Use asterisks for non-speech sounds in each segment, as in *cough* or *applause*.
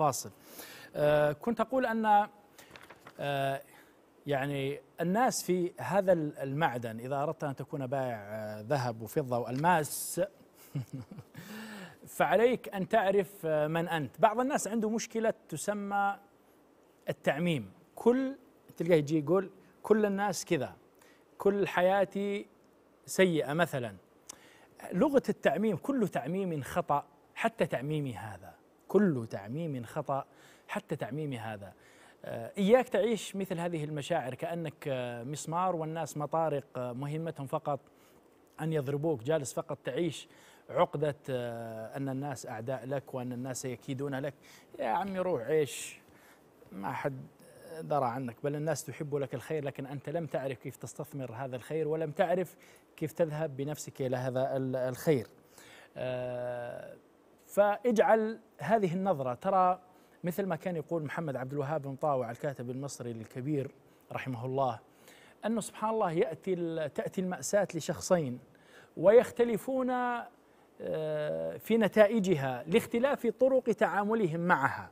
فاصل آه، كنت أقول أن آه، يعني الناس في هذا المعدن إذا أردت أن تكون بائع آه، ذهب وفضة وألماس *laughs* فعليك أن تعرف من أنت بعض الناس عنده مشكلة تسمى التعميم كل تلقاه يجي يقول كل الناس كذا كل حياتي سيئة مثلا لغة التعميم كل تعميم خطأ حتى تعميمي هذا كل تعميم خطأ حتى تعميم هذا آه، إياك تعيش مثل هذه المشاعر كأنك آه، مسمار والناس مطارق آه، مهمتهم فقط أن يضربوك جالس فقط تعيش عقدة أن الناس أعداء لك وأن الناس يكيدون لك يا عمي روح عيش ما حد درى عنك بل الناس تحب لك الخير لكن أنت لم تعرف كيف تستثمر هذا الخير ولم تعرف كيف تذهب بنفسك إلى هذا الخير فاجعل هذه النظرة ترى مثل ما كان يقول محمد عبد الوهاب بن طاوع الكاتب المصري الكبير رحمه الله أنه سبحان الله يأتي تأتي المأساة لشخصين ويختلفون آه، في نتائجها لاختلاف طرق تعاملهم معها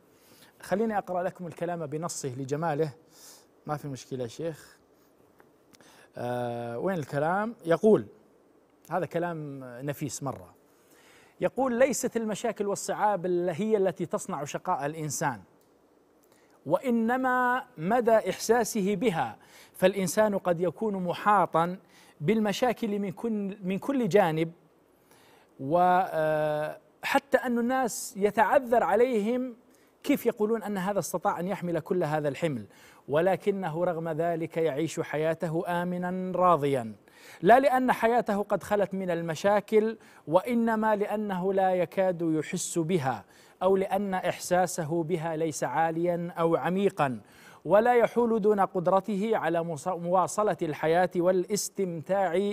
خليني أقرأ لكم الكلام بنصه لجماله ما في مشكلة يا شيخ آه، وين الكلام يقول هذا كلام نفيس مرة يقول ليست المشاكل والصعاب هي التي تصنع شقاء الانسان وانما مدى احساسه بها فالانسان قد يكون محاطا بالمشاكل من كل من كل جانب وحتى آه، ان الناس يتعذر عليهم كيف يقولون ان هذا استطاع ان يحمل كل هذا الحمل ولكنه رغم ذلك يعيش حياته امنا راضيا لا لأن حياته قد خلت من المشاكل وإنما لأنه لا يكاد يحس بها أو لأن إحساسه بها ليس عاليا أو عميقا ولا يحول دون قدرته على مواصلة الحياة والاستمتاع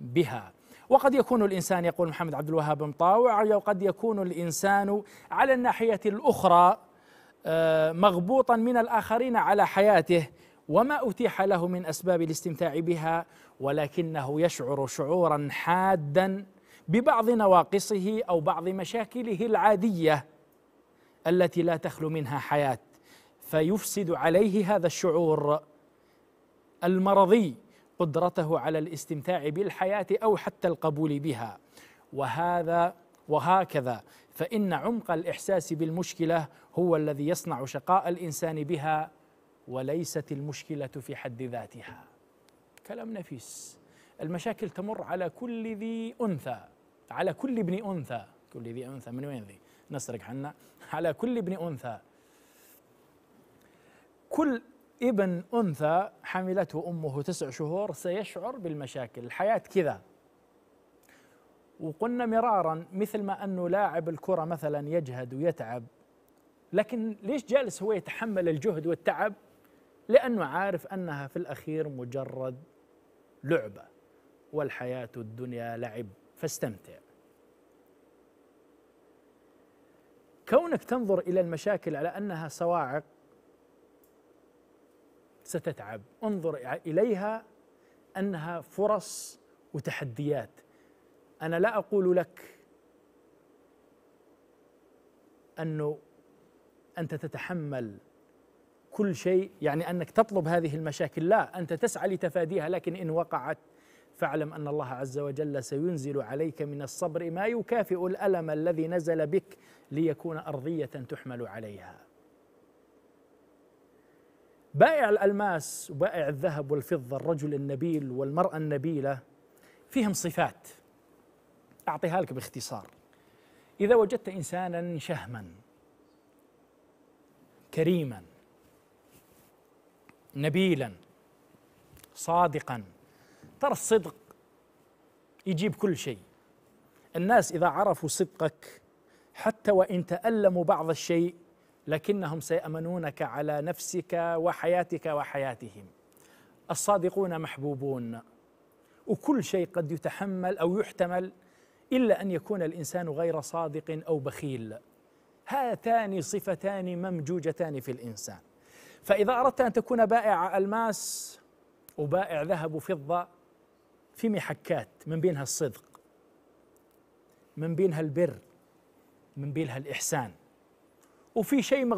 بها وقد يكون الإنسان يقول محمد عبد الوهاب مطاوع وقد يكون الإنسان على الناحية الأخرى آه، مغبوطا من الآخرين على حياته وما أتيح له من أسباب الاستمتاع بها ولكنه يشعر شعورا حادا ببعض نواقصه أو بعض مشاكله العادية التي لا تخلو منها حياة فيفسد عليه هذا الشعور المرضي قدرته على الاستمتاع بالحياة أو حتى القبول بها وهذا وهكذا فإن عمق الإحساس بالمشكلة هو الذي يصنع شقاء الإنسان بها وليست المشكله في حد ذاتها كلام نفيس المشاكل تمر على كل ذي انثى على كل ابن انثى كل ذي انثى من وين ذي نسرق حنا *laughs* على كل ابن انثى كل ابن انثى حملته امه تسع شهور سيشعر بالمشاكل الحياه كذا وقلنا مرارا مثل ما انه لاعب الكره مثلا يجهد ويتعب لكن ليش جالس هو يتحمل الجهد والتعب لأنه عارف أنها في الأخير مجرد لعبة والحياة الدنيا لعب فاستمتع كونك تنظر إلى المشاكل على أنها صواعق ستتعب انظر إليها أنها فرص وتحديات أنا لا أقول لك أنه أنت تتحمل كل شيء يعني انك تطلب هذه المشاكل لا انت تسعى لتفاديها لكن ان وقعت فاعلم ان الله عز وجل سينزل عليك من الصبر ما يكافئ الالم الذي نزل بك ليكون ارضيه تحمل عليها بائع الالماس وبائع الذهب والفضه الرجل النبيل والمراه النبيله فيهم صفات اعطيها لك باختصار اذا وجدت انسانا شهما كريما نبيلا صادقا ترى الصدق يجيب كل شيء الناس إذا عرفوا صدقك حتى وإن تألموا بعض الشيء لكنهم سيأمنونك على نفسك وحياتك وحياتهم الصادقون محبوبون وكل شيء قد يتحمل أو يحتمل إلا أن يكون الإنسان غير صادق أو بخيل هاتان صفتان ممجوجتان في الإنسان فإذا أردت أن تكون بائع ألماس وبائع ذهب وفضة في محكات من بينها الصدق من بينها البر من بينها الإحسان وفي شيء